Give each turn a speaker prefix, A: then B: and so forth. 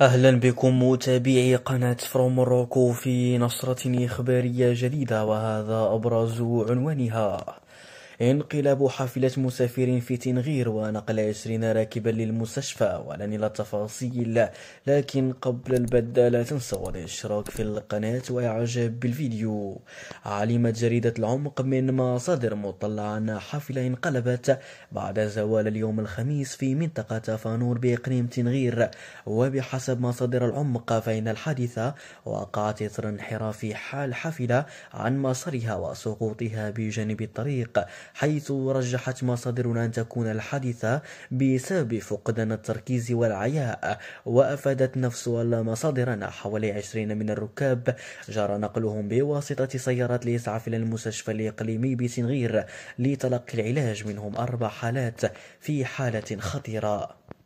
A: أهلا بكم متابعي قناة فروم روكو في نصرة إخبارية جديدة وهذا أبرز عنوانها انقلاب حافلة مسافر في تنغير ونقل عشرين راكبا للمستشفى ولن إلى التفاصيل لكن قبل البدء لا تنسوا الاشتراك في القناة واعجاب بالفيديو علمت جريدة العمق من مصادر مطلعة أن حافلة انقلبت بعد زوال اليوم الخميس في منطقة فانور بإقليم تنغير وبحسب مصادر العمق فإن الحادثة وقعت إثر انحراف حال حافلة عن مسارها وسقوطها بجانب الطريق حيث رجحت مصادرنا أن تكون الحادثة بسبب فقدان التركيز والعياء وأفادت نفس مصادرنا حوالي 20 من الركاب جرى نقلهم بواسطة سيارات الإسعاف إلى المستشفى الإقليمي بسنغير لتلقي العلاج منهم أربع حالات في حالة خطيرة